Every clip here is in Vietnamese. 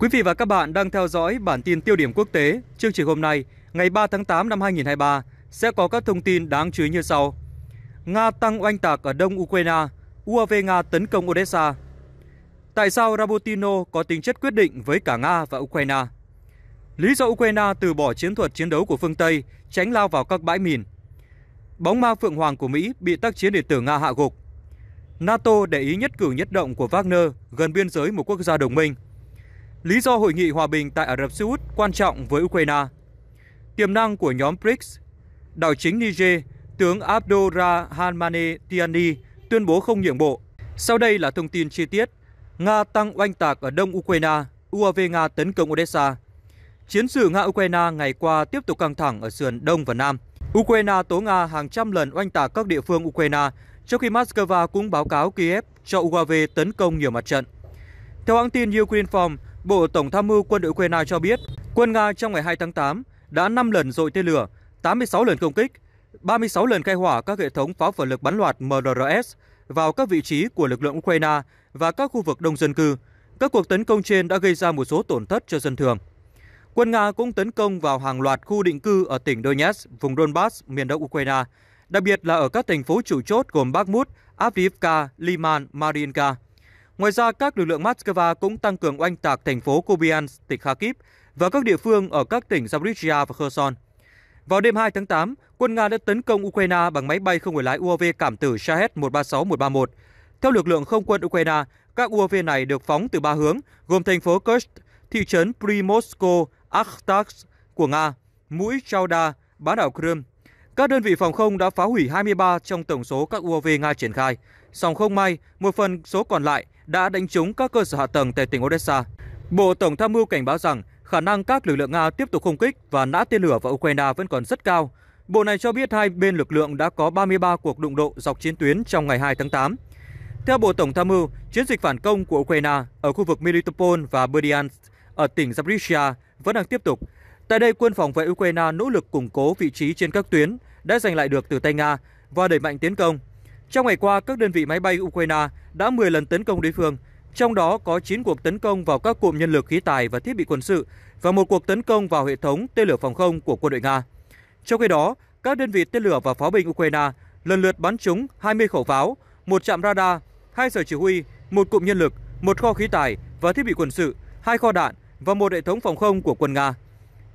Quý vị và các bạn đang theo dõi bản tin tiêu điểm quốc tế. Chương trình hôm nay, ngày 3 tháng 8 năm 2023, sẽ có các thông tin đáng chú ý như sau. Nga tăng oanh tạc ở đông Ukraine, UAV Nga tấn công Odessa. Tại sao Rabotino có tính chất quyết định với cả Nga và Ukraine? Lý do Ukraine từ bỏ chiến thuật chiến đấu của phương Tây, tránh lao vào các bãi mìn. Bóng ma Phượng Hoàng của Mỹ bị tác chiến điện tử Nga hạ gục. NATO để ý nhất cử nhất động của Wagner gần biên giới một quốc gia đồng minh – lý do hội nghị hòa bình tại Ả Rập Xê Út quan trọng với Ukraine, tiềm năng của nhóm BRICS, đảo chính Niger, tướng Abdurrahmane Tiani tuyên bố không nhượng bộ. Sau đây là thông tin chi tiết. Nga tăng oanh tạc ở đông Ukraine, UAV Nga tấn công Odessa. Chiến sự Nga-Ukraine ngày qua tiếp tục căng thẳng ở sườn đông và nam. Ukraine tố Nga hàng trăm lần oanh tạc các địa phương Ukraine, trong khi Moscow cũng báo cáo Kiev cho UAV tấn công nhiều mặt trận. Theo hãng tin Ukraine Inform, Bộ Tổng tham mưu quân đội Ukraine cho biết, quân Nga trong ngày 2 tháng 8 đã 5 lần dội tên lửa, 86 lần công kích, 36 lần khai hỏa các hệ thống pháo phản lực bắn loạt MRS vào các vị trí của lực lượng Ukraine và các khu vực đông dân cư. Các cuộc tấn công trên đã gây ra một số tổn thất cho dân thường. Quân Nga cũng tấn công vào hàng loạt khu định cư ở tỉnh Donetsk, vùng Donbass, miền đông Ukraine, đặc biệt là ở các thành phố chủ chốt gồm Bakhmut, Avdiivka, Liman, Mariinka. Ngoài ra, các lực lượng Moscow cũng tăng cường oanh tạc thành phố Kupiansk, tỉnh Kharkiv và các địa phương ở các tỉnh Zaporizhia và Kherson. Vào đêm 2 tháng 8, quân Nga đã tấn công Ukraine bằng máy bay không người lái UAV cảm tử Shahed-136-131. Theo lực lượng không quân Ukraine, các UAV này được phóng từ ba hướng, gồm thành phố Kursk, thị trấn Primorsko, Akhtarsk của Nga, mũi Chauda, bán đảo Crimea các đơn vị phòng không đã phá hủy 23 trong tổng số các UAV Nga triển khai. Song không may, một phần số còn lại đã đánh trúng các cơ sở hạ tầng tại tỉnh Odessa. Bộ Tổng tham mưu cảnh báo rằng khả năng các lực lượng Nga tiếp tục không kích và nã tên lửa vào Ukraine vẫn còn rất cao. Bộ này cho biết hai bên lực lượng đã có 33 cuộc đụng độ dọc chiến tuyến trong ngày 2 tháng 8. Theo Bộ Tổng tham mưu, chiến dịch phản công của Ukraine ở khu vực Melitopol và Berdyansk ở tỉnh Zaporizhia vẫn đang tiếp tục. Tại đây, quân phòng vệ Ukraine nỗ lực củng cố vị trí trên các tuyến, đã giành lại được từ tay Nga và đẩy mạnh tiến công. Trong ngày qua, các đơn vị máy bay Ukraine đã 10 lần tấn công đối phương, trong đó có 9 cuộc tấn công vào các cụm nhân lực khí tài và thiết bị quân sự và một cuộc tấn công vào hệ thống tên lửa phòng không của quân đội Nga. Trong khi đó, các đơn vị tên lửa và pháo binh Ukraine lần lượt bắn trúng 20 khẩu pháo, một trạm radar, hai sở chỉ huy, một cụm nhân lực, một kho khí tài và thiết bị quân sự, hai kho đạn và một hệ thống phòng không của quân Nga.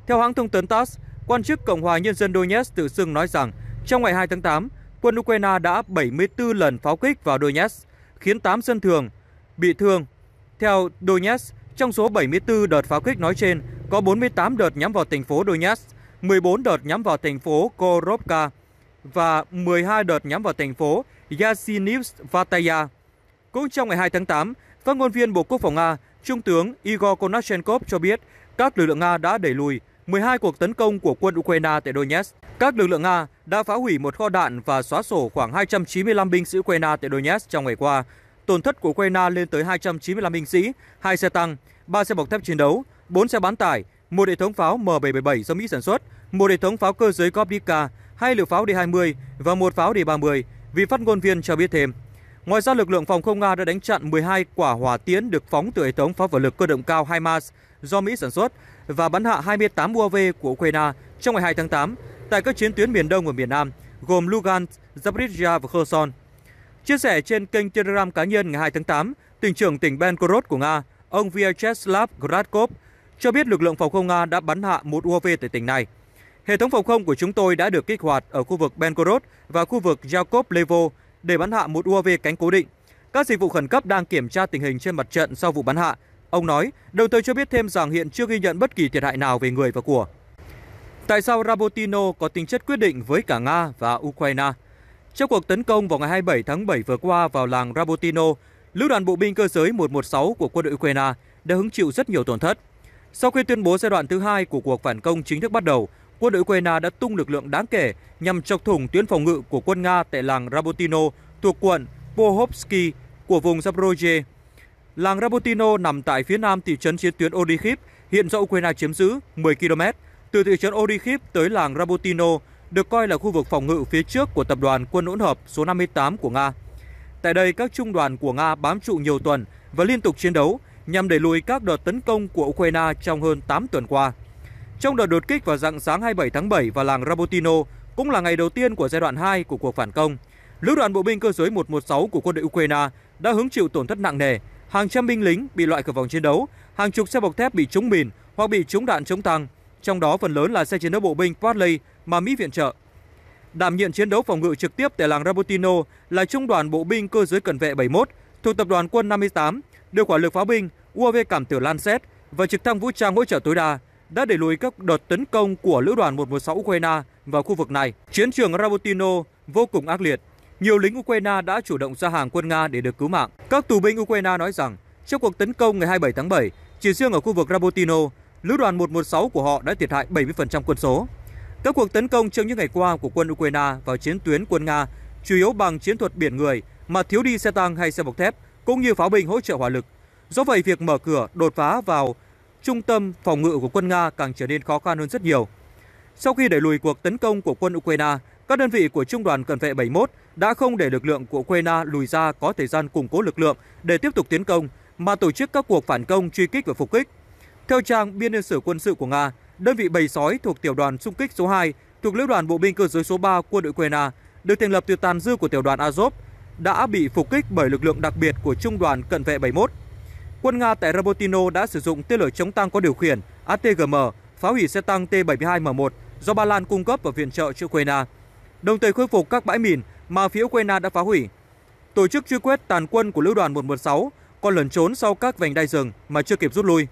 Theo hãng thông tấn TASS, Quan chức Cộng hòa Nhân dân Donetsk tự xưng nói rằng trong ngày 2 tháng 8, quân Ukraine đã 74 lần pháo kích vào Donetsk, khiến 8 dân thường bị thương. Theo Donetsk, trong số 74 đợt pháo kích nói trên, có 48 đợt nhắm vào thành phố Donetsk, 14 đợt nhắm vào thành phố Korovka và 12 đợt nhắm vào thành phố Yasinivs-Vataya. Cũng trong ngày 2 tháng 8, phát ngôn viên Bộ Quốc phòng Nga, Trung tướng Igor Konashenkov cho biết các lực lượng Nga đã đẩy lùi 12 cuộc tấn công của quân Ukraine tại Donetsk. Các lực lượng Nga đã phá hủy một kho đạn và xóa sổ khoảng 295 binh sĩ Ukraine tại Donetsk trong ngày qua. Tổn thất của Ukraine lên tới 295 binh sĩ, 2 xe tăng, 3 xe bọc thép chiến đấu, 4 xe bán tải, một hệ thống pháo M777 do Mỹ sản xuất, một hệ thống pháo cơ giới Kopivka, hai lựu pháo D-20 và một pháo D-30, vị phát ngôn viên cho biết thêm. Ngoài ra, lực lượng phòng không Nga đã đánh chặn 12 quả hỏa tiễn được phóng từ hệ thống pháo vật lực cơ động cao HIMARS do Mỹ sản xuất và bắn hạ 28 UAV của Ukraine trong ngày 2 tháng 8 tại các chiến tuyến miền Đông và miền Nam, gồm Lugansk, Zaporizhia và Kherson. Chia sẻ trên kênh Telegram cá nhân ngày 2 tháng 8, tỉnh trưởng tỉnh Belgorod của Nga, ông Vyacheslav Gradkov, cho biết lực lượng phòng không Nga đã bắn hạ một UAV tại tỉnh này. Hệ thống phòng không của chúng tôi đã được kích hoạt ở khu vực Belgorod và khu vực Yakov Levo để bắn hạ một UAV cánh cố định. Các dịch vụ khẩn cấp đang kiểm tra tình hình trên mặt trận sau vụ bắn hạ. Ông nói, đồng thời cho biết thêm rằng hiện chưa ghi nhận bất kỳ thiệt hại nào về người và của. Tại sao Rabotino có tính chất quyết định với cả Nga và Ukraine? Trong cuộc tấn công vào ngày 27 tháng 7 vừa qua vào làng Rabotino, lữ đoàn bộ binh cơ giới 116 của quân đội Ukraine đã hứng chịu rất nhiều tổn thất. Sau khi tuyên bố giai đoạn thứ hai của cuộc phản công chính thức bắt đầu, quân đội Ukraine đã tung lực lượng đáng kể nhằm chọc thủng tuyến phòng ngự của quân Nga tại làng Rabotino thuộc quận Pohovsky của vùng Zaporozhye. Làng Rabotino nằm tại phía nam thị trấn chiến tuyến Odikhiv, hiện do Ukraine chiếm giữ 10 km. Từ thị trấn Odikhiv tới làng Rabotino được coi là khu vực phòng ngự phía trước của tập đoàn quân hỗn hợp số 58 của Nga. Tại đây, các trung đoàn của Nga bám trụ nhiều tuần và liên tục chiến đấu nhằm đẩy lùi các đợt tấn công của Ukraine trong hơn 8 tuần qua. Trong đợt đột kích vào dạng sáng 27 tháng 7 vào làng Rabotino, cũng là ngày đầu tiên của giai đoạn 2 của cuộc phản công, lữ đoàn bộ binh cơ giới 116 của quân đội Ukraine đã hứng chịu tổn thất nặng nề, hàng trăm binh lính bị loại khỏi vòng chiến đấu, hàng chục xe bọc thép bị trúng mìn hoặc bị trúng đạn chống tăng, trong đó phần lớn là xe chiến đấu bộ binh Bradley mà Mỹ viện trợ. Đảm nhiệm chiến đấu phòng ngự trực tiếp tại làng Rabotino là trung đoàn bộ binh cơ giới cận vệ 71 thuộc tập đoàn quân 58, điều quả lực pháo binh UAV cảm tử Lancet và trực thăng vũ trang hỗ trợ tối đa, đã đẩy lùi các đợt tấn công của lữ đoàn 116 Ukraine vào khu vực này. Chiến trường Rabotino vô cùng ác liệt. Nhiều lính Ukraine đã chủ động ra hàng quân Nga để được cứu mạng. Các tù binh Ukraine nói rằng, trong cuộc tấn công ngày 27 tháng 7, chỉ riêng ở khu vực Rabotino, lữ đoàn 116 của họ đã thiệt hại 70% quân số. Các cuộc tấn công trong những ngày qua của quân Ukraine vào chiến tuyến quân Nga chủ yếu bằng chiến thuật biển người mà thiếu đi xe tăng hay xe bọc thép cũng như pháo binh hỗ trợ hỏa lực. Do vậy, việc mở cửa đột phá vào trung tâm phòng ngự của quân Nga càng trở nên khó khăn hơn rất nhiều. Sau khi đẩy lùi cuộc tấn công của quân Ukraine, các đơn vị của Trung đoàn Cận vệ 71 đã không để lực lượng của Ukraine lùi ra có thời gian củng cố lực lượng để tiếp tục tiến công, mà tổ chức các cuộc phản công truy kích và phục kích. Theo trang Biên niên sử quân sự của Nga, đơn vị bầy sói thuộc tiểu đoàn xung kích số 2 thuộc lữ đoàn bộ binh cơ giới số 3 quân đội Ukraine được thành lập từ tàn dư của tiểu đoàn Azov đã bị phục kích bởi lực lượng đặc biệt của Trung đoàn Cận vệ 71 Quân Nga tại Robotino đã sử dụng tên lửa chống tăng có điều khiển ATGM phá hủy xe tăng T-72M1 do Ba Lan cung cấp và viện trợ cho Ukraine, đồng thời khôi phục các bãi mìn mà phía Ukraine đã phá hủy. Tổ chức truy quét tàn quân của lữ đoàn 116 còn lẩn trốn sau các vành đai rừng mà chưa kịp rút lui.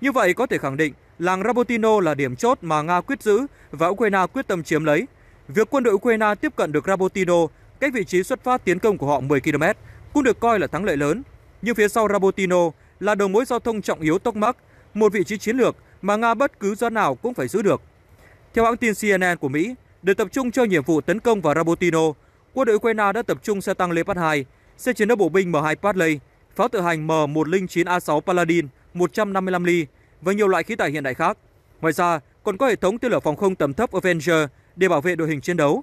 Như vậy có thể khẳng định làng Rabotino là điểm chốt mà Nga quyết giữ và Ukraine quyết tâm chiếm lấy. Việc quân đội Ukraine tiếp cận được Rabotino, cách vị trí xuất phát tiến công của họ 10 km, cũng được coi là thắng lợi lớn nhưng phía sau Rabotino là đầu mối giao thông trọng yếu Tokmak, một vị trí chiến lược mà Nga bất cứ giá nào cũng phải giữ được. Theo hãng tin CNN của Mỹ, để tập trung cho nhiệm vụ tấn công vào Rabotino, quân đội Ukraine đã tập trung xe tăng Leopard 2, xe chiến đấu bộ binh M2 Bradley, pháo tự hành M109A6 Paladin 155 ly và nhiều loại khí tài hiện đại khác. Ngoài ra, còn có hệ thống tên lửa phòng không tầm thấp Avenger để bảo vệ đội hình chiến đấu.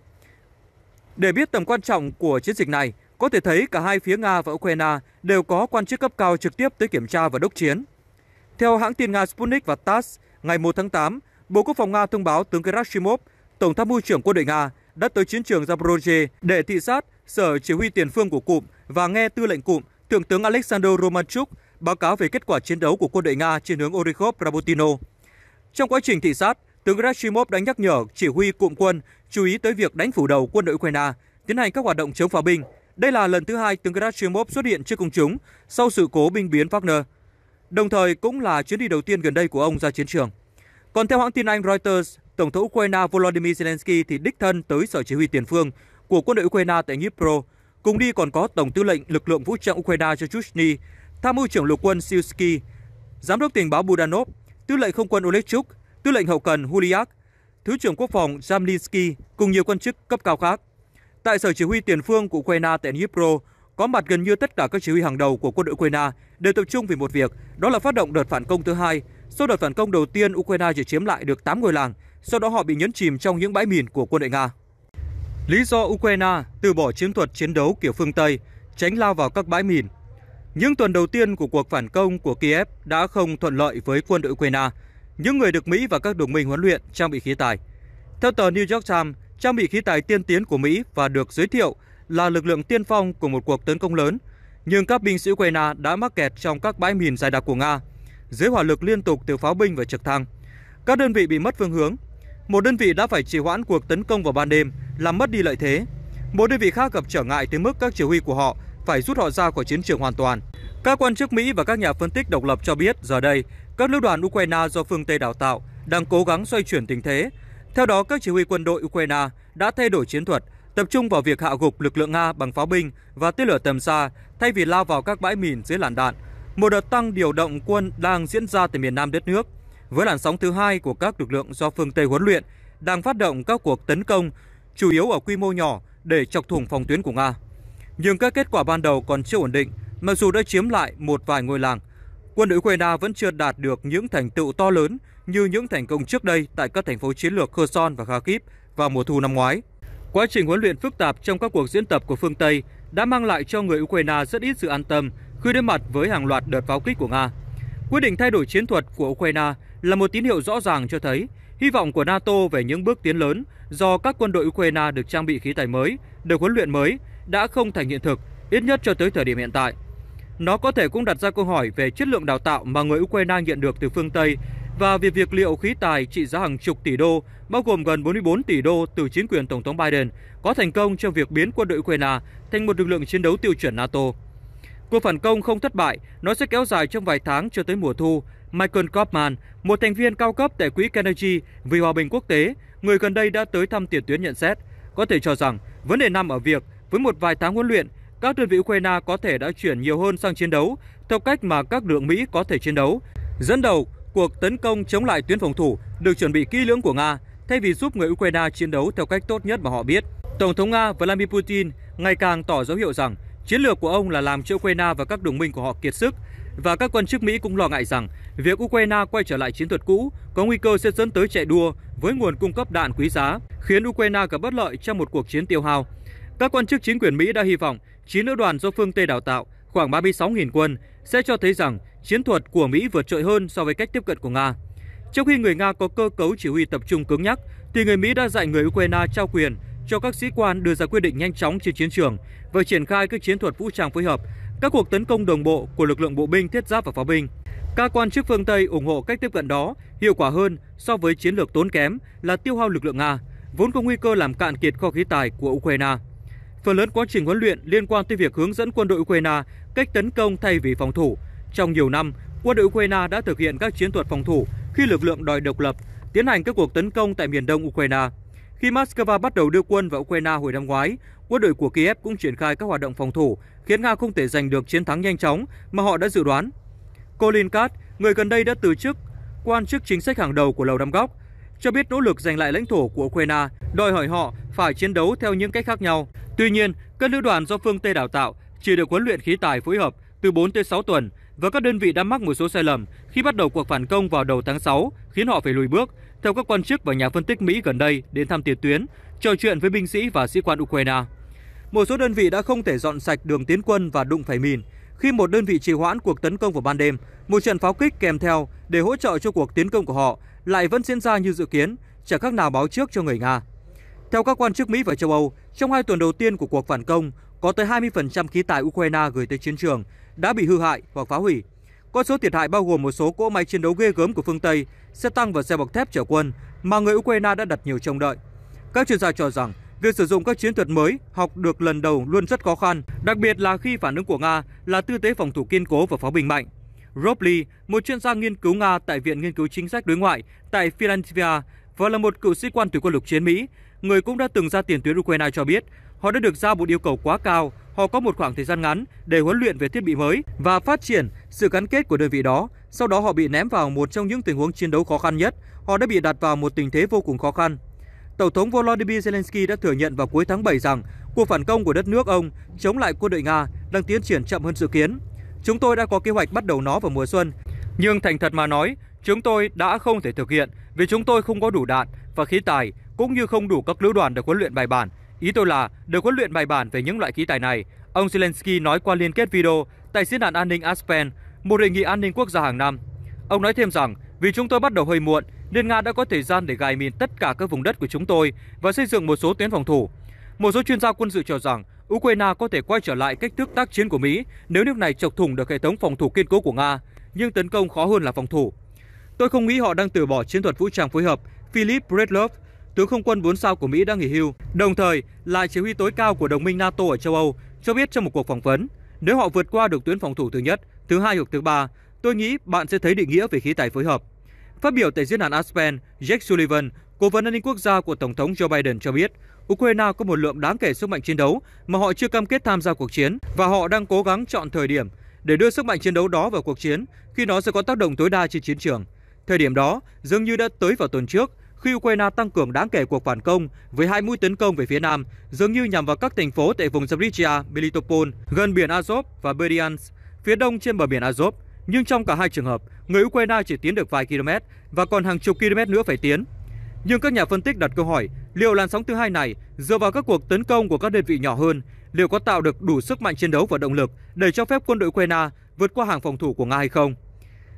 Để biết tầm quan trọng của chiến dịch này, có thể thấy cả hai phía Nga và Ukraine đều có quan chức cấp cao trực tiếp tới kiểm tra và đốc chiến. Theo hãng tin Nga Sputnik và TASS, ngày 1 tháng 8, Bộ Quốc phòng Nga thông báo tướng Gerasimov, Tổng tham mưu trưởng quân đội Nga, đã tới chiến trường Zaporozhye để thị sát sở chỉ huy tiền phương của cụm và nghe tư lệnh cụm Thượng tướng Alexander Romanchuk báo cáo về kết quả chiến đấu của quân đội Nga trên hướng Orykhov Rabotino. Trong quá trình thị sát, tướng Gerasimov đã nhắc nhở chỉ huy cụm quân chú ý tới việc đánh phủ đầu quân đội Ukraine, tiến hành các hoạt động chống phá binh, đây là lần thứ hai tướng Gerasimov xuất hiện trước công chúng sau sự cố binh biến Wagner, đồng thời cũng là chuyến đi đầu tiên gần đây của ông ra chiến trường. Còn theo hãng tin Anh Reuters, Tổng thống Ukraine Volodymyr Zelensky thì đích thân tới sở chỉ huy tiền phương của quân đội Ukraine tại Dnipro. Cùng đi còn có Tổng tư lệnh lực lượng vũ trang Ukraine Chushny, Tham mưu trưởng lục quân Silsky, Giám đốc tình báo Budanov, Tư lệnh không quân Olechuk, Tư lệnh hậu cần Huliak, Thứ trưởng quốc phòng Jamlinsky cùng nhiều quan chức cấp cao khác. Tại sở chỉ huy tiền phương của Ukraine tại Dnipro, có mặt gần như tất cả các chỉ huy hàng đầu của quân đội Ukraine đều tập trung vì một việc, đó là phát động đợt phản công thứ hai. Sau đợt phản công đầu tiên, Ukraine chỉ chiếm lại được 8 ngôi làng, sau đó họ bị nhấn chìm trong những bãi mìn của quân đội Nga. Lý do Ukraine từ bỏ chiến thuật chiến đấu kiểu phương Tây, tránh lao vào các bãi mìn. Những tuần đầu tiên của cuộc phản công của Kiev đã không thuận lợi với quân đội Ukraine, những người được Mỹ và các đồng minh huấn luyện trang bị khí tài. Theo tờ New York Times, trang bị khí tài tiên tiến của Mỹ và được giới thiệu là lực lượng tiên phong của một cuộc tấn công lớn. Nhưng các binh sĩ Ukraine đã mắc kẹt trong các bãi mìn dày đặc của Nga, dưới hỏa lực liên tục từ pháo binh và trực thăng. Các đơn vị bị mất phương hướng. Một đơn vị đã phải trì hoãn cuộc tấn công vào ban đêm, làm mất đi lợi thế. Một đơn vị khác gặp trở ngại tới mức các chỉ huy của họ phải rút họ ra khỏi chiến trường hoàn toàn. Các quan chức Mỹ và các nhà phân tích độc lập cho biết giờ đây, các lữ đoàn Ukraine do phương Tây đào tạo đang cố gắng xoay chuyển tình thế theo đó, các chỉ huy quân đội Ukraine đã thay đổi chiến thuật, tập trung vào việc hạ gục lực lượng Nga bằng pháo binh và tên lửa tầm xa thay vì lao vào các bãi mìn dưới làn đạn. Một đợt tăng điều động quân đang diễn ra tại miền nam đất nước. Với làn sóng thứ hai của các lực lượng do phương Tây huấn luyện, đang phát động các cuộc tấn công, chủ yếu ở quy mô nhỏ để chọc thủng phòng tuyến của Nga. Nhưng các kết quả ban đầu còn chưa ổn định, mặc dù đã chiếm lại một vài ngôi làng. Quân đội Ukraine vẫn chưa đạt được những thành tựu to lớn như những thành công trước đây tại các thành phố chiến lược Kherson và Kharkiv vào mùa thu năm ngoái. Quá trình huấn luyện phức tạp trong các cuộc diễn tập của phương Tây đã mang lại cho người Ukraine rất ít sự an tâm khi đối mặt với hàng loạt đợt pháo kích của Nga. Quyết định thay đổi chiến thuật của Ukraine là một tín hiệu rõ ràng cho thấy hy vọng của NATO về những bước tiến lớn do các quân đội Ukraine được trang bị khí tài mới, được huấn luyện mới đã không thành hiện thực, ít nhất cho tới thời điểm hiện tại. Nó có thể cũng đặt ra câu hỏi về chất lượng đào tạo mà người Ukraine nhận được từ phương Tây và về việc liệu khí tài trị giá hàng chục tỷ đô, bao gồm gần 44 tỷ đô từ chính quyền Tổng thống Biden, có thành công trong việc biến quân đội Ukraine thành một lực lượng chiến đấu tiêu chuẩn NATO. Cuộc phản công không thất bại, nó sẽ kéo dài trong vài tháng cho tới mùa thu. Michael Kaufman, một thành viên cao cấp tại Quỹ Kennedy vì Hòa bình Quốc tế, người gần đây đã tới thăm tiền tuyến nhận xét, có thể cho rằng vấn đề nằm ở việc với một vài tháng huấn luyện, các đơn vị Ukraine có thể đã chuyển nhiều hơn sang chiến đấu theo cách mà các lượng Mỹ có thể chiến đấu. Dẫn đầu Cuộc tấn công chống lại tuyến phòng thủ được chuẩn bị kỹ lưỡng của Nga thay vì giúp người Ukraine chiến đấu theo cách tốt nhất mà họ biết. Tổng thống Nga Vladimir Putin ngày càng tỏ dấu hiệu rằng chiến lược của ông là làm cho Ukraine và các đồng minh của họ kiệt sức và các quan chức Mỹ cũng lo ngại rằng việc Ukraine quay trở lại chiến thuật cũ có nguy cơ sẽ dẫn tới chạy đua với nguồn cung cấp đạn quý giá, khiến Ukraine gặp bất lợi trong một cuộc chiến tiêu hao. Các quan chức chính quyền Mỹ đã hy vọng chiến lữ đoàn do phương Tây đào tạo, khoảng 36.000 quân, sẽ cho thấy rằng chiến thuật của Mỹ vượt trội hơn so với cách tiếp cận của Nga. Trong khi người Nga có cơ cấu chỉ huy tập trung cứng nhắc, thì người Mỹ đã dạy người Ukraine trao quyền cho các sĩ quan đưa ra quyết định nhanh chóng trên chiến trường và triển khai các chiến thuật vũ trang phối hợp, các cuộc tấn công đồng bộ của lực lượng bộ binh thiết giáp và pháo binh. Các quan chức phương Tây ủng hộ cách tiếp cận đó hiệu quả hơn so với chiến lược tốn kém là tiêu hao lực lượng Nga, vốn có nguy cơ làm cạn kiệt kho khí tài của Ukraine. Phần lớn quá trình huấn luyện liên quan tới việc hướng dẫn quân đội Ukraine cách tấn công thay vì phòng thủ, trong nhiều năm, quân đội Ukraine đã thực hiện các chiến thuật phòng thủ khi lực lượng đòi độc lập tiến hành các cuộc tấn công tại miền đông Ukraine. Khi Moscow bắt đầu đưa quân vào Ukraine hồi năm ngoái, quân đội của Kiev cũng triển khai các hoạt động phòng thủ, khiến Nga không thể giành được chiến thắng nhanh chóng mà họ đã dự đoán. Colin Kat, người gần đây đã từ chức quan chức chính sách hàng đầu của Lầu Năm Góc, cho biết nỗ lực giành lại lãnh thổ của Ukraine đòi hỏi họ phải chiến đấu theo những cách khác nhau. Tuy nhiên, các lữ đoàn do phương Tây đào tạo chỉ được huấn luyện khí tài phối hợp từ 4 tới 6 tuần và các đơn vị đã mắc một số sai lầm khi bắt đầu cuộc phản công vào đầu tháng 6, khiến họ phải lùi bước. Theo các quan chức và nhà phân tích Mỹ gần đây đến thăm tiền tuyến, trò chuyện với binh sĩ và sĩ quan Ukraine. Một số đơn vị đã không thể dọn sạch đường tiến quân và đụng phải mìn. Khi một đơn vị trì hoãn cuộc tấn công vào ban đêm, một trận pháo kích kèm theo để hỗ trợ cho cuộc tiến công của họ lại vẫn diễn ra như dự kiến, chẳng khác nào báo trước cho người Nga. Theo các quan chức Mỹ và châu Âu, trong hai tuần đầu tiên của cuộc phản công, có tới 20% khí tài Ukraine gửi tới chiến trường, đã bị hư hại hoặc phá hủy. Con số thiệt hại bao gồm một số cỗ máy chiến đấu ghê gớm của phương Tây, xe tăng và xe bọc thép chở quân mà người Ukraine đã đặt nhiều trông đợi. Các chuyên gia cho rằng việc sử dụng các chiến thuật mới học được lần đầu luôn rất khó khăn, đặc biệt là khi phản ứng của Nga là tư thế phòng thủ kiên cố và pháo binh mạnh. Rob Lee, một chuyên gia nghiên cứu Nga tại Viện Nghiên cứu Chính sách Đối ngoại tại Philadelphia và là một cựu sĩ quan thủy quân lục chiến Mỹ, người cũng đã từng ra tiền tuyến Ukraine cho biết Họ đã được giao một yêu cầu quá cao, họ có một khoảng thời gian ngắn để huấn luyện về thiết bị mới và phát triển sự gắn kết của đơn vị đó. Sau đó họ bị ném vào một trong những tình huống chiến đấu khó khăn nhất. Họ đã bị đặt vào một tình thế vô cùng khó khăn. Tổng thống Volodymyr Zelensky đã thừa nhận vào cuối tháng 7 rằng cuộc phản công của đất nước ông chống lại quân đội Nga đang tiến triển chậm hơn dự kiến. Chúng tôi đã có kế hoạch bắt đầu nó vào mùa xuân, nhưng thành thật mà nói, chúng tôi đã không thể thực hiện vì chúng tôi không có đủ đạn và khí tài cũng như không đủ các lữ đoàn được huấn luyện bài bản Ý tôi là được huấn luyện bài bản về những loại khí tài này. Ông Zelensky nói qua liên kết video tại Diễn đàn An ninh Aspen, một hội nghị an ninh quốc gia hàng năm. Ông nói thêm rằng, vì chúng tôi bắt đầu hơi muộn, nên Nga đã có thời gian để gài mìn tất cả các vùng đất của chúng tôi và xây dựng một số tuyến phòng thủ. Một số chuyên gia quân sự cho rằng Ukraine có thể quay trở lại cách thức tác chiến của Mỹ nếu nước này chọc thủng được hệ thống phòng thủ kiên cố của Nga, nhưng tấn công khó hơn là phòng thủ. Tôi không nghĩ họ đang từ bỏ chiến thuật vũ trang phối hợp Philip Breedlove tướng không quân 4 sao của Mỹ đã nghỉ hưu, đồng thời là chỉ huy tối cao của đồng minh NATO ở châu Âu, cho biết trong một cuộc phỏng vấn, nếu họ vượt qua được tuyến phòng thủ thứ nhất, thứ hai hoặc thứ ba, tôi nghĩ bạn sẽ thấy định nghĩa về khí tài phối hợp. Phát biểu tại diễn đàn Aspen, Jake Sullivan, cố vấn an ninh quốc gia của Tổng thống Joe Biden cho biết, Ukraine có một lượng đáng kể sức mạnh chiến đấu mà họ chưa cam kết tham gia cuộc chiến và họ đang cố gắng chọn thời điểm để đưa sức mạnh chiến đấu đó vào cuộc chiến khi nó sẽ có tác động tối đa trên chiến trường. Thời điểm đó dường như đã tới vào tuần trước khi Ukraine tăng cường đáng kể cuộc phản công với hai mũi tấn công về phía nam, dường như nhằm vào các thành phố tại vùng Zaporizhia, Melitopol, gần biển Azov và Berdyansk, phía đông trên bờ biển Azov. Nhưng trong cả hai trường hợp, người Ukraine chỉ tiến được vài km và còn hàng chục km nữa phải tiến. Nhưng các nhà phân tích đặt câu hỏi liệu làn sóng thứ hai này dựa vào các cuộc tấn công của các đơn vị nhỏ hơn liệu có tạo được đủ sức mạnh chiến đấu và động lực để cho phép quân đội Ukraine vượt qua hàng phòng thủ của Nga hay không.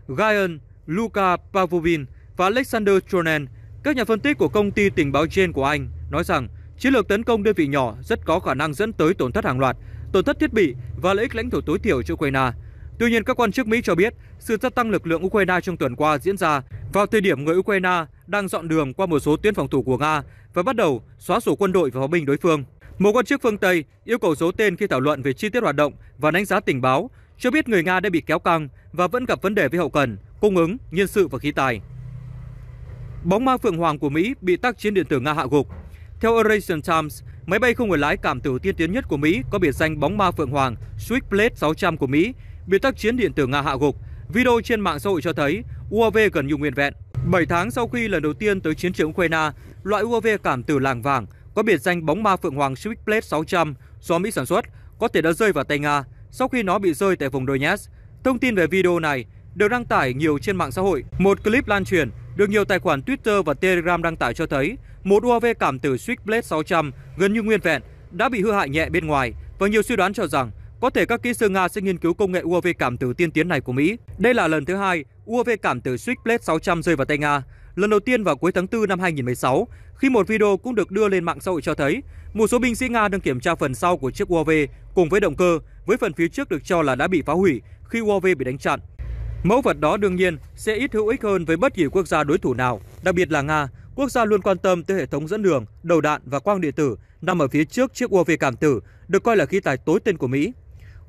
Ryan, Luka Pavlovin và Alexander Tronen các nhà phân tích của công ty tình báo trên của Anh nói rằng chiến lược tấn công đơn vị nhỏ rất có khả năng dẫn tới tổn thất hàng loạt, tổn thất thiết bị và lợi ích lãnh thổ tối thiểu cho Ukraine. Tuy nhiên, các quan chức Mỹ cho biết sự gia tăng lực lượng Ukraine trong tuần qua diễn ra vào thời điểm người Ukraine đang dọn đường qua một số tuyến phòng thủ của Nga và bắt đầu xóa sổ quân đội và pháo binh đối phương. Một quan chức phương Tây yêu cầu số tên khi thảo luận về chi tiết hoạt động và đánh giá tình báo, cho biết người Nga đã bị kéo căng và vẫn gặp vấn đề với hậu cần, cung ứng, nhân sự và khí tài. Bóng ma Phượng Hoàng của Mỹ bị tác chiến điện tử Nga hạ gục. Theo Eurasian Times, máy bay không người lái cảm tử tiên tiến nhất của Mỹ có biệt danh bóng ma Phượng Hoàng Switchblade 600 của Mỹ bị tác chiến điện tử Nga hạ gục. Video trên mạng xã hội cho thấy UAV gần như nguyên vẹn. 7 tháng sau khi lần đầu tiên tới chiến trường Ukraine, loại UAV cảm tử làng vàng có biệt danh bóng ma Phượng Hoàng Switchblade 600 do Mỹ sản xuất có thể đã rơi vào tay Nga sau khi nó bị rơi tại vùng Donetsk. Thông tin về video này được đăng tải nhiều trên mạng xã hội. Một clip lan truyền được nhiều tài khoản Twitter và Telegram đăng tải cho thấy, một UAV cảm tử Switchblade 600 gần như nguyên vẹn đã bị hư hại nhẹ bên ngoài và nhiều suy đoán cho rằng có thể các kỹ sư Nga sẽ nghiên cứu công nghệ UAV cảm tử tiên tiến này của Mỹ. Đây là lần thứ hai UAV cảm tử Switchblade 600 rơi vào tay Nga, lần đầu tiên vào cuối tháng 4 năm 2016, khi một video cũng được đưa lên mạng xã hội cho thấy một số binh sĩ Nga đang kiểm tra phần sau của chiếc UAV cùng với động cơ, với phần phía trước được cho là đã bị phá hủy khi UAV bị đánh chặn. Mẫu vật đó đương nhiên sẽ ít hữu ích hơn với bất kỳ quốc gia đối thủ nào, đặc biệt là Nga, quốc gia luôn quan tâm tới hệ thống dẫn đường, đầu đạn và quang điện tử nằm ở phía trước chiếc UAV cảm tử, được coi là khí tài tối tên của Mỹ.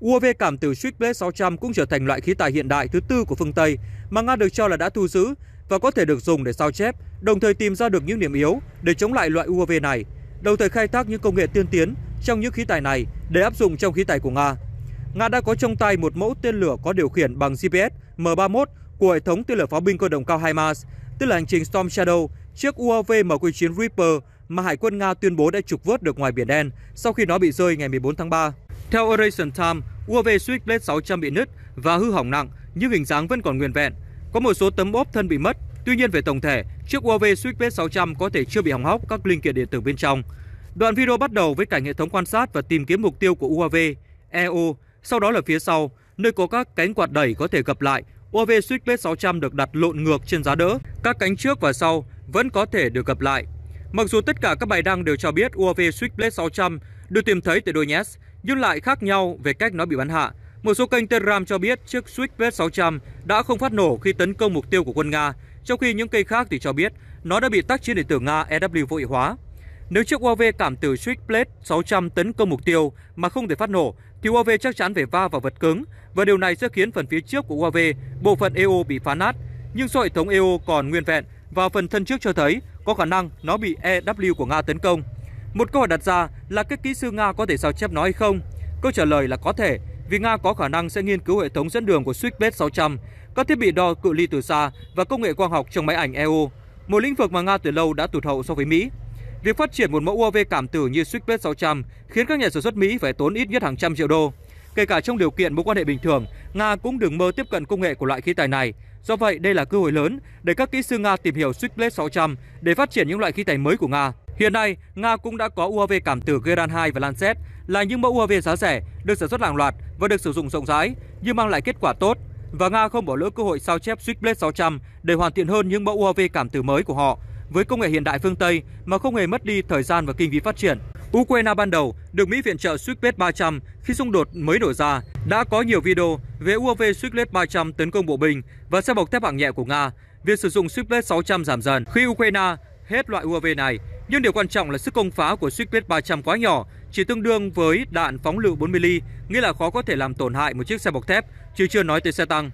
UAV cảm tử Switchblade 600 cũng trở thành loại khí tài hiện đại thứ tư của phương Tây mà Nga được cho là đã thu giữ và có thể được dùng để sao chép, đồng thời tìm ra được những điểm yếu để chống lại loại UAV này, đồng thời khai thác những công nghệ tiên tiến trong những khí tài này để áp dụng trong khí tài của Nga. Nga đã có trong tay một mẫu tên lửa có điều khiển bằng GPS M31 của hệ thống tên lửa pháo binh cơ động cao HIMARS, tức là hành trình Storm Shadow, chiếc UAV MQ-9 Reaper mà Hải quân Nga tuyên bố đã trục vớt được ngoài Biển Đen sau khi nó bị rơi ngày 14 tháng 3. Theo Operation Time, UAV Switchblade 600 bị nứt và hư hỏng nặng nhưng hình dáng vẫn còn nguyên vẹn. Có một số tấm ốp thân bị mất, tuy nhiên về tổng thể, chiếc UAV Switchblade 600 có thể chưa bị hỏng hóc các linh kiện điện tử bên trong. Đoạn video bắt đầu với cảnh hệ thống quan sát và tìm kiếm mục tiêu của UAV, EO, sau đó là phía sau, nơi có các cánh quạt đẩy có thể gập lại. UAV Switchblade 600 được đặt lộn ngược trên giá đỡ, các cánh trước và sau vẫn có thể được gập lại. Mặc dù tất cả các bài đăng đều cho biết UAV Switchblade 600 được tìm thấy tại Donetsk, nhưng lại khác nhau về cách nó bị bắn hạ. Một số kênh Telegram cho biết chiếc Switchblade 600 đã không phát nổ khi tấn công mục tiêu của quân Nga, trong khi những cây khác thì cho biết nó đã bị tác chiến điện tử Nga EW vô hiệu hóa. Nếu chiếc UAV cảm từ Switchblade 600 tấn công mục tiêu mà không thể phát nổ, thì UAV chắc chắn phải va vào vật cứng và điều này sẽ khiến phần phía trước của UAV, bộ phận EO bị phá nát. Nhưng do hệ thống EO còn nguyên vẹn và phần thân trước cho thấy có khả năng nó bị EW của Nga tấn công. Một câu hỏi đặt ra là các kỹ sư Nga có thể sao chép nó hay không? Câu trả lời là có thể, vì Nga có khả năng sẽ nghiên cứu hệ thống dẫn đường của Switchblade 600, các thiết bị đo cự ly từ xa và công nghệ quang học trong máy ảnh EO, một lĩnh vực mà Nga từ lâu đã tụt hậu so với Mỹ. Việc phát triển một mẫu UAV cảm tử như Switchblade 600 khiến các nhà sản xuất Mỹ phải tốn ít nhất hàng trăm triệu đô. Kể cả trong điều kiện mối quan hệ bình thường, Nga cũng đừng mơ tiếp cận công nghệ của loại khí tài này. Do vậy, đây là cơ hội lớn để các kỹ sư Nga tìm hiểu Switchblade 600 để phát triển những loại khí tài mới của Nga. Hiện nay, Nga cũng đã có UAV cảm tử Geran 2 và Lancet là những mẫu UAV giá rẻ, được sản xuất hàng loạt và được sử dụng rộng rãi nhưng mang lại kết quả tốt và Nga không bỏ lỡ cơ hội sao chép Switchblade 600 để hoàn thiện hơn những mẫu UAV cảm tử mới của họ với công nghệ hiện đại phương Tây mà không hề mất đi thời gian và kinh phí phát triển. Ukraine ban đầu được Mỹ viện trợ Switchblade 300 khi xung đột mới nổ ra. Đã có nhiều video về UAV Switchblade 300 tấn công bộ binh và xe bọc thép hạng nhẹ của Nga. Việc sử dụng Switchblade 600 giảm dần khi Ukraine hết loại UAV này. Nhưng điều quan trọng là sức công phá của Switchblade 300 quá nhỏ, chỉ tương đương với đạn phóng lựu 4 mm nghĩa là khó có thể làm tổn hại một chiếc xe bọc thép, chứ chưa nói tới xe tăng.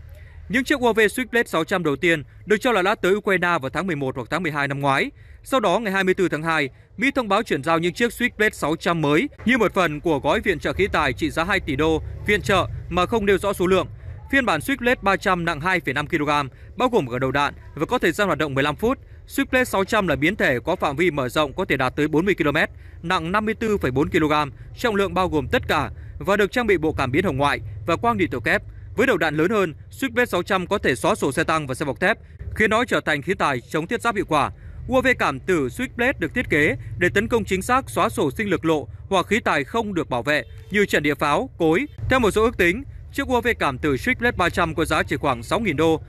Những chiếc UAV Switchblade 600 đầu tiên được cho là đã tới Ukraine vào tháng 11 hoặc tháng 12 năm ngoái. Sau đó, ngày 24 tháng 2, Mỹ thông báo chuyển giao những chiếc Switchblade 600 mới như một phần của gói viện trợ khí tài trị giá 2 tỷ đô viện trợ mà không nêu rõ số lượng. Phiên bản Switchblade 300 nặng 2,5 kg, bao gồm cả đầu đạn và có thời gian hoạt động 15 phút. Switchblade 600 là biến thể có phạm vi mở rộng có thể đạt tới 40 km, nặng 54,4 kg, trọng lượng bao gồm tất cả và được trang bị bộ cảm biến hồng ngoại và quang điện tử kép. Với đầu đạn lớn hơn, Sukhmet 600 có thể xóa sổ xe tăng và xe bọc thép, khiến nó trở thành khí tài chống thiết giáp hiệu quả. UAV cảm tử Switchblade được thiết kế để tấn công chính xác xóa sổ sinh lực lộ hoặc khí tài không được bảo vệ như trận địa pháo, cối. Theo một số ước tính, chiếc UAV cảm tử Switchblade 300 có giá chỉ khoảng 6.000 đô,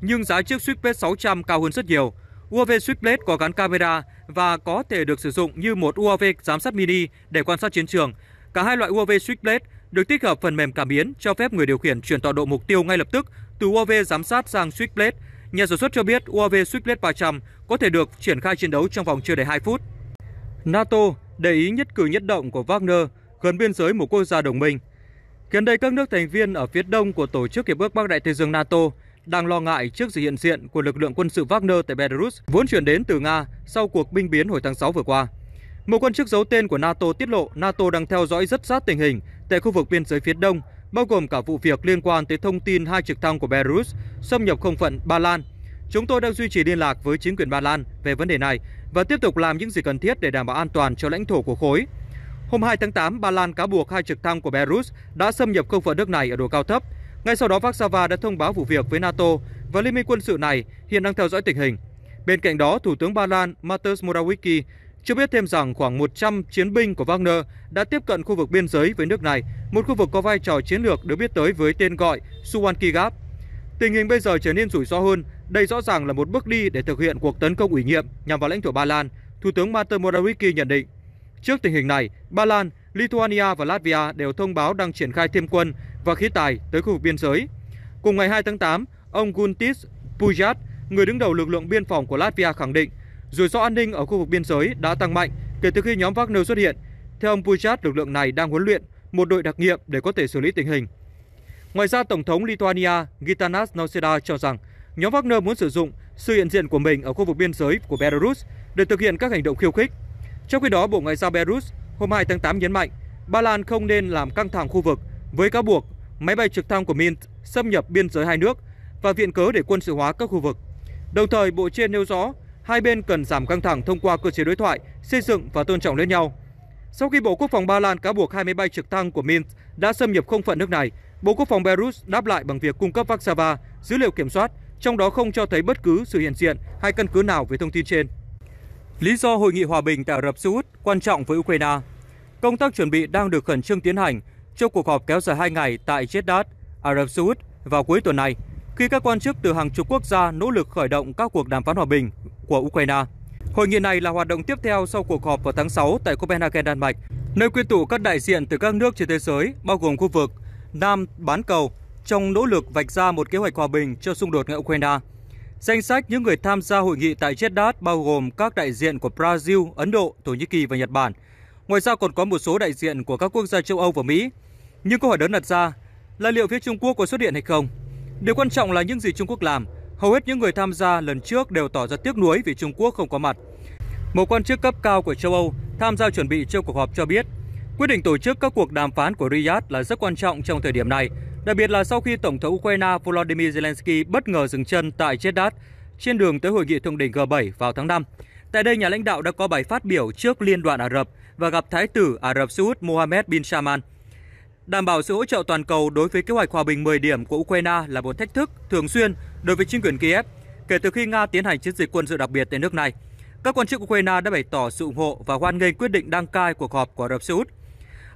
nhưng giá chiếc Switchblade 600 cao hơn rất nhiều. UAV Switchblade có gắn camera và có thể được sử dụng như một UAV giám sát mini để quan sát chiến trường. Cả hai loại UAV Switchblade được tích hợp phần mềm cảm biến cho phép người điều khiển chuyển tọa độ mục tiêu ngay lập tức từ UAV giám sát sang Switchblade. Nhà sản xuất cho biết UAV Switchblade 300 có thể được triển khai chiến đấu trong vòng chưa đầy 2 phút. NATO để ý nhất cử nhất động của Wagner gần biên giới một quốc gia đồng minh. Gần đây, các nước thành viên ở phía đông của Tổ chức Hiệp ước Bắc Đại Tây Dương NATO đang lo ngại trước sự hiện diện của lực lượng quân sự Wagner tại Belarus vốn chuyển đến từ Nga sau cuộc binh biến hồi tháng 6 vừa qua. Một quan chức giấu tên của NATO tiết lộ NATO đang theo dõi rất sát tình hình tại khu vực biên giới phía đông, bao gồm cả vụ việc liên quan tới thông tin hai trực thăng của Belarus xâm nhập không phận Ba Lan. Chúng tôi đang duy trì liên lạc với chính quyền Ba Lan về vấn đề này và tiếp tục làm những gì cần thiết để đảm bảo an toàn cho lãnh thổ của khối. Hôm 2 tháng 8, Ba Lan cáo buộc hai trực thăng của Belarus đã xâm nhập không phận nước này ở độ cao thấp. Ngay sau đó, Warsaw đã thông báo vụ việc với NATO và liên minh quân sự này hiện đang theo dõi tình hình. Bên cạnh đó, Thủ tướng Ba Lan Mateusz Morawiecki cho biết thêm rằng khoảng 100 chiến binh của Wagner đã tiếp cận khu vực biên giới với nước này, một khu vực có vai trò chiến lược được biết tới với tên gọi Suwanki Tình hình bây giờ trở nên rủi ro hơn, đây rõ ràng là một bước đi để thực hiện cuộc tấn công ủy nhiệm nhằm vào lãnh thổ Ba Lan, Thủ tướng Mater Morawiecki nhận định. Trước tình hình này, Ba Lan, Lithuania và Latvia đều thông báo đang triển khai thêm quân và khí tài tới khu vực biên giới. Cùng ngày 2 tháng 8, ông Guntis Pujat, người đứng đầu lực lượng biên phòng của Latvia khẳng định Rủi ro an ninh ở khu vực biên giới đã tăng mạnh kể từ khi nhóm Wagner xuất hiện. Theo ông Pujat, lực lượng này đang huấn luyện một đội đặc nhiệm để có thể xử lý tình hình. Ngoài ra, Tổng thống Lithuania Gitanas Nausėda cho rằng nhóm Wagner muốn sử dụng sự hiện diện của mình ở khu vực biên giới của Belarus để thực hiện các hành động khiêu khích. Trong khi đó, Bộ Ngoại giao Belarus hôm 2 tháng 8 nhấn mạnh Ba Lan không nên làm căng thẳng khu vực với cáo buộc máy bay trực thăng của Minsk xâm nhập biên giới hai nước và viện cớ để quân sự hóa các khu vực. Đồng thời, Bộ trên nêu rõ hai bên cần giảm căng thẳng thông qua cơ chế đối thoại, xây dựng và tôn trọng lẫn nhau. Sau khi Bộ Quốc phòng Ba Lan cáo buộc hai máy bay trực thăng của Minsk đã xâm nhập không phận nước này, Bộ Quốc phòng Belarus đáp lại bằng việc cung cấp Vaxava dữ liệu kiểm soát, trong đó không cho thấy bất cứ sự hiện diện hay căn cứ nào về thông tin trên. Lý do hội nghị hòa bình tại Ả Rập Xê Út quan trọng với Ukraine. Công tác chuẩn bị đang được khẩn trương tiến hành cho cuộc họp kéo dài 2 ngày tại Jeddah, Ả Rập Xê Út vào cuối tuần này, khi các quan chức từ hàng chục quốc gia nỗ lực khởi động các cuộc đàm phán hòa bình của Ukraine. Hội nghị này là hoạt động tiếp theo sau cuộc họp vào tháng 6 tại Copenhagen, Đan Mạch, nơi quy tụ các đại diện từ các nước trên thế giới, bao gồm khu vực Nam bán cầu, trong nỗ lực vạch ra một kế hoạch hòa bình cho xung đột ngay Ukraine. Danh sách những người tham gia hội nghị tại Jeddah bao gồm các đại diện của Brazil, Ấn Độ, Thổ Nhĩ Kỳ và Nhật Bản. Ngoài ra còn có một số đại diện của các quốc gia châu Âu và Mỹ. Nhưng câu hỏi lớn đặt ra là liệu phía Trung Quốc có xuất hiện hay không? Điều quan trọng là những gì Trung Quốc làm – hầu hết những người tham gia lần trước đều tỏ ra tiếc nuối vì Trung Quốc không có mặt. Một quan chức cấp cao của châu Âu tham gia chuẩn bị cho cuộc họp cho biết, quyết định tổ chức các cuộc đàm phán của Riyadh là rất quan trọng trong thời điểm này, đặc biệt là sau khi Tổng thống Ukraine Volodymyr Zelensky bất ngờ dừng chân tại Jeddah trên đường tới hội nghị thượng đỉnh G7 vào tháng 5. Tại đây, nhà lãnh đạo đã có bài phát biểu trước Liên đoàn Ả Rập và gặp Thái tử Ả Rập Xê Út Mohammed bin Salman. Đảm bảo sự hỗ trợ toàn cầu đối với kế hoạch hòa bình 10 điểm của Ukraine là một thách thức thường xuyên Đối với chính quyền Kiev, kể từ khi Nga tiến hành chiến dịch quân sự đặc biệt tại nước này, các quan chức Ukraine đã bày tỏ sự ủng hộ và hoan nghênh quyết định đăng cai cuộc họp của Ả Rập Xê Út.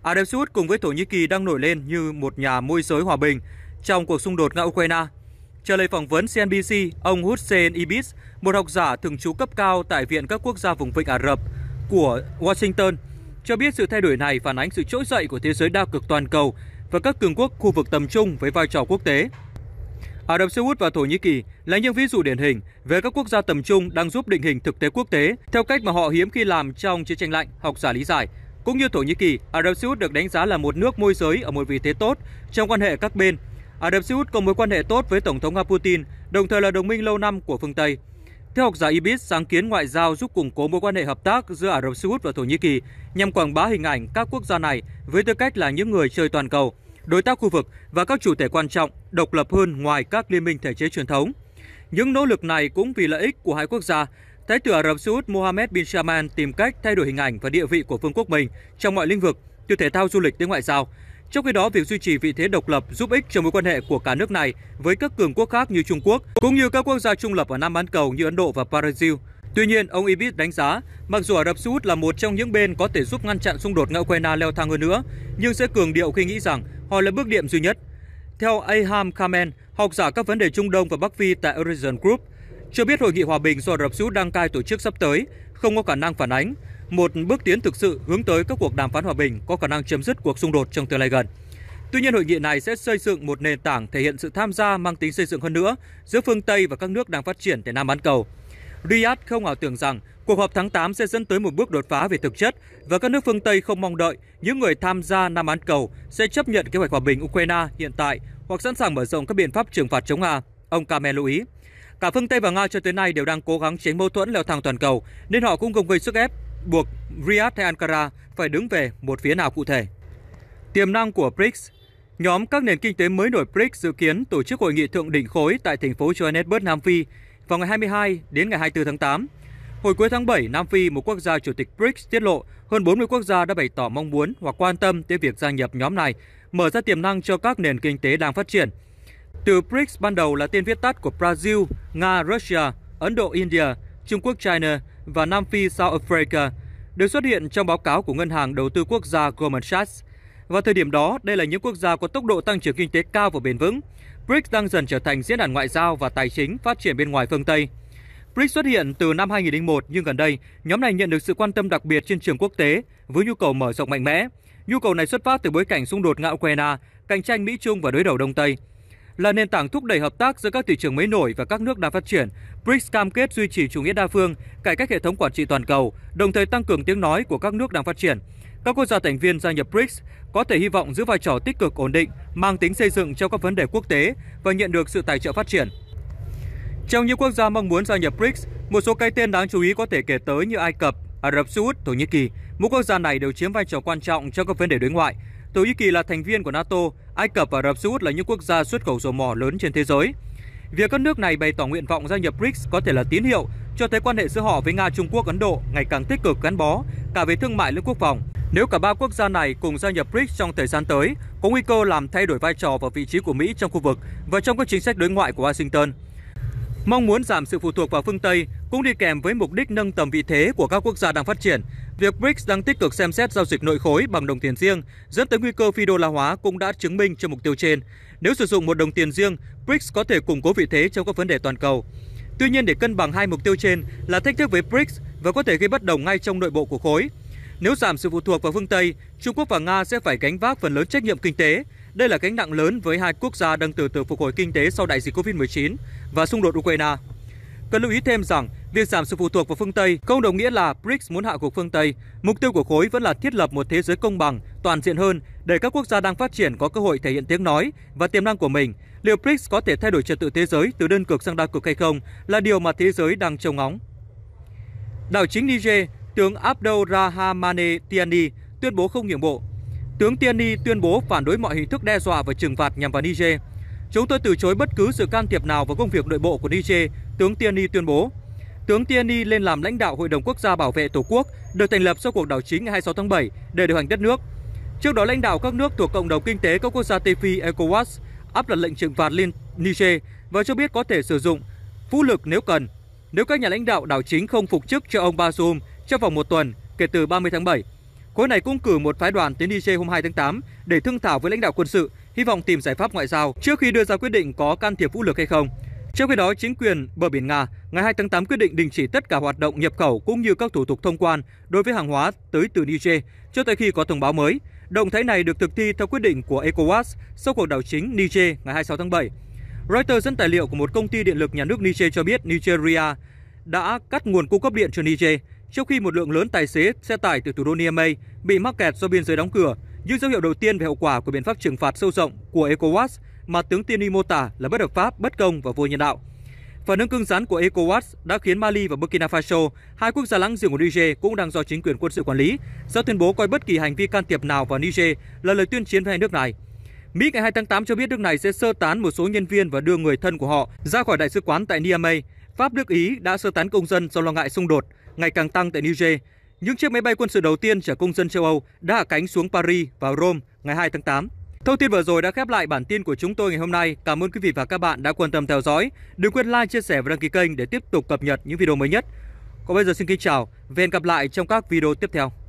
Ả Rập Xê Út cùng với Thổ Nhĩ Kỳ đang nổi lên như một nhà môi giới hòa bình trong cuộc xung đột Nga-Ukraine. Trả lời phỏng vấn CNBC, ông Hussein Ibis, một học giả thường trú cấp cao tại Viện các quốc gia vùng vịnh Ả Rập của Washington, cho biết sự thay đổi này phản ánh sự trỗi dậy của thế giới đa cực toàn cầu và các cường quốc khu vực tầm trung với vai trò quốc tế Ả Rập Xê Út và Thổ Nhĩ Kỳ là những ví dụ điển hình về các quốc gia tầm trung đang giúp định hình thực tế quốc tế theo cách mà họ hiếm khi làm trong chiến tranh lạnh, học giả lý giải. Cũng như Thổ Nhĩ Kỳ, Ả Rập Xê Út được đánh giá là một nước môi giới ở một vị thế tốt trong quan hệ các bên. Ả Rập Xê Út có mối quan hệ tốt với Tổng thống Nga Putin, đồng thời là đồng minh lâu năm của phương Tây. Theo học giả Ibis, sáng kiến ngoại giao giúp củng cố mối quan hệ hợp tác giữa Ả Rập Xê Út và Thổ Nhĩ Kỳ nhằm quảng bá hình ảnh các quốc gia này với tư cách là những người chơi toàn cầu – đối tác khu vực và các chủ thể quan trọng độc lập hơn ngoài các liên minh thể chế truyền thống. Những nỗ lực này cũng vì lợi ích của hai quốc gia. Thái tử Ả Rập Xê Út Mohammed bin Salman tìm cách thay đổi hình ảnh và địa vị của vương quốc mình trong mọi lĩnh vực, từ thể thao du lịch đến ngoại giao. Trong khi đó, việc duy trì vị thế độc lập giúp ích cho mối quan hệ của cả nước này với các cường quốc khác như Trung Quốc, cũng như các quốc gia trung lập ở Nam bán cầu như Ấn Độ và Brazil. Tuy nhiên, ông Ibis đánh giá, mặc dù Ả Rập Xê Út là một trong những bên có thể giúp ngăn chặn xung đột nga Ukraine leo thang hơn nữa, nhưng sẽ cường điệu khi nghĩ rằng Họ là bước điểm duy nhất. Theo Aham Kamen, học giả các vấn đề Trung Đông và Bắc Phi tại Horizon Group, cho biết hội nghị hòa bình do Ả Rập Xê đăng cai tổ chức sắp tới không có khả năng phản ánh một bước tiến thực sự hướng tới các cuộc đàm phán hòa bình có khả năng chấm dứt cuộc xung đột trong tương lai gần. Tuy nhiên, hội nghị này sẽ xây dựng một nền tảng thể hiện sự tham gia mang tính xây dựng hơn nữa giữa phương Tây và các nước đang phát triển tại Nam bán cầu. Riyadh không ảo tưởng rằng Cuộc họp tháng 8 sẽ dẫn tới một bước đột phá về thực chất và các nước phương Tây không mong đợi những người tham gia Nam Án Cầu sẽ chấp nhận kế hoạch hòa bình Ukraine hiện tại hoặc sẵn sàng mở rộng các biện pháp trừng phạt chống Nga, ông Kamel lưu ý. Cả phương Tây và Nga cho tới nay đều đang cố gắng tránh mâu thuẫn leo thang toàn cầu, nên họ cũng không gây sức ép buộc Riyadh hay Ankara phải đứng về một phía nào cụ thể. Tiềm năng của BRICS Nhóm các nền kinh tế mới nổi BRICS dự kiến tổ chức hội nghị thượng đỉnh khối tại thành phố Johannesburg, Nam Phi vào ngày 22 đến ngày 24 tháng 8. Hồi cuối tháng 7, Nam Phi, một quốc gia chủ tịch BRICS tiết lộ hơn 40 quốc gia đã bày tỏ mong muốn hoặc quan tâm tới việc gia nhập nhóm này, mở ra tiềm năng cho các nền kinh tế đang phát triển. Từ BRICS ban đầu là tên viết tắt của Brazil, Nga, Russia, Ấn Độ, India, Trung Quốc, China và Nam Phi, South Africa, được xuất hiện trong báo cáo của Ngân hàng Đầu tư Quốc gia Goldman Sachs. Vào thời điểm đó, đây là những quốc gia có tốc độ tăng trưởng kinh tế cao và bền vững. BRICS đang dần trở thành diễn đàn ngoại giao và tài chính phát triển bên ngoài phương Tây – BRICS xuất hiện từ năm 2001 nhưng gần đây, nhóm này nhận được sự quan tâm đặc biệt trên trường quốc tế với nhu cầu mở rộng mạnh mẽ. Nhu cầu này xuất phát từ bối cảnh xung đột nga Ukraine, cạnh tranh Mỹ-Trung và đối đầu Đông Tây. Là nền tảng thúc đẩy hợp tác giữa các thị trường mới nổi và các nước đang phát triển, BRICS cam kết duy trì chủ nghĩa đa phương, cải cách hệ thống quản trị toàn cầu, đồng thời tăng cường tiếng nói của các nước đang phát triển. Các quốc gia thành viên gia nhập BRICS có thể hy vọng giữ vai trò tích cực ổn định, mang tính xây dựng trong các vấn đề quốc tế và nhận được sự tài trợ phát triển. Trong những quốc gia mong muốn gia nhập BRICS, một số cái tên đáng chú ý có thể kể tới như Ai Cập, Ả Rập Xê Út, Thổ Nhĩ Kỳ. Mỗi quốc gia này đều chiếm vai trò quan trọng trong các vấn đề đối ngoại. Thổ Nhĩ Kỳ là thành viên của NATO, Ai Cập và Ả Rập Xê Út là những quốc gia xuất khẩu dầu mỏ lớn trên thế giới. Việc các nước này bày tỏ nguyện vọng gia nhập BRICS có thể là tín hiệu cho thấy quan hệ giữa họ với Nga, Trung Quốc, Ấn Độ ngày càng tích cực gắn bó cả về thương mại lẫn quốc phòng. Nếu cả ba quốc gia này cùng gia nhập BRICS trong thời gian tới, có nguy cơ làm thay đổi vai trò và vị trí của Mỹ trong khu vực và trong các chính sách đối ngoại của Washington. Mong muốn giảm sự phụ thuộc vào phương Tây cũng đi kèm với mục đích nâng tầm vị thế của các quốc gia đang phát triển. Việc BRICS đang tích cực xem xét giao dịch nội khối bằng đồng tiền riêng dẫn tới nguy cơ phi đô la hóa cũng đã chứng minh cho mục tiêu trên. Nếu sử dụng một đồng tiền riêng, BRICS có thể củng cố vị thế trong các vấn đề toàn cầu. Tuy nhiên để cân bằng hai mục tiêu trên là thách thức với BRICS và có thể gây bất đồng ngay trong nội bộ của khối. Nếu giảm sự phụ thuộc vào phương Tây, Trung Quốc và Nga sẽ phải gánh vác phần lớn trách nhiệm kinh tế, đây là gánh nặng lớn với hai quốc gia đang từ từ phục hồi kinh tế sau đại dịch Covid-19 và xung đột Ukraine. Cần lưu ý thêm rằng, việc giảm sự phụ thuộc vào phương Tây không đồng nghĩa là BRICS muốn hạ gục phương Tây. Mục tiêu của khối vẫn là thiết lập một thế giới công bằng, toàn diện hơn để các quốc gia đang phát triển có cơ hội thể hiện tiếng nói và tiềm năng của mình. Liệu BRICS có thể thay đổi trật tự thế giới từ đơn cực sang đa cực hay không là điều mà thế giới đang trông ngóng. Đảo chính Niger, tướng Abdou Rahamane Tiani tuyên bố không nhượng bộ tướng Tiani tuyên bố phản đối mọi hình thức đe dọa và trừng phạt nhằm vào Niger. Chúng tôi từ chối bất cứ sự can thiệp nào vào công việc nội bộ của Niger, tướng Tiani tuyên bố. Tướng Tiani lên làm lãnh đạo Hội đồng Quốc gia Bảo vệ Tổ quốc, được thành lập sau cuộc đảo chính ngày 26 tháng 7 để điều hành đất nước. Trước đó, lãnh đạo các nước thuộc Cộng đồng Kinh tế các quốc gia Tây Phi ECOWAS áp đặt lệnh trừng phạt lên Niger và cho biết có thể sử dụng vũ lực nếu cần, nếu các nhà lãnh đạo đảo chính không phục chức cho ông Bazoum trong vòng một tuần kể từ 30 tháng 7. Khối này cũng cử một phái đoàn tới Niger hôm 2 tháng 8 để thương thảo với lãnh đạo quân sự, hy vọng tìm giải pháp ngoại giao trước khi đưa ra quyết định có can thiệp vũ lực hay không. Trong khi đó, chính quyền bờ biển Nga ngày 2 tháng 8 quyết định đình chỉ tất cả hoạt động nhập khẩu cũng như các thủ tục thông quan đối với hàng hóa tới từ Niger cho tới khi có thông báo mới. Động thái này được thực thi theo quyết định của ECOWAS sau cuộc đảo chính Niger ngày 26 tháng 7. Reuters dẫn tài liệu của một công ty điện lực nhà nước Niger cho biết Nigeria đã cắt nguồn cung cấp điện cho Niger Trước khi một lượng lớn tài xế xe tải từ thủ đô Niamey bị mắc kẹt do biên giới đóng cửa, những dấu hiệu đầu tiên về hậu quả của biện pháp trừng phạt sâu rộng của ECOWAS mà tướng Tieni mô tả là bất hợp pháp, bất công và vô nhân đạo. Phản ứng cứng rắn của ECOWAS đã khiến Mali và Burkina Faso, hai quốc gia láng giềng của Niger cũng đang do chính quyền quân sự quản lý, ra tuyên bố coi bất kỳ hành vi can thiệp nào vào Niger là lời tuyên chiến với hai nước này. Mỹ ngày 2 tháng 8 cho biết nước này sẽ sơ tán một số nhân viên và đưa người thân của họ ra khỏi đại sứ quán tại Niamey. Pháp, Đức, Ý đã sơ tán công dân do lo ngại xung đột ngày càng tăng tại Niger. Những chiếc máy bay quân sự đầu tiên chở công dân châu Âu đã hạ cánh xuống Paris và Rome ngày 2 tháng 8. Thông tin vừa rồi đã khép lại bản tin của chúng tôi ngày hôm nay. Cảm ơn quý vị và các bạn đã quan tâm theo dõi. Đừng quên like, chia sẻ và đăng ký kênh để tiếp tục cập nhật những video mới nhất. Còn bây giờ xin kính chào và hẹn gặp lại trong các video tiếp theo.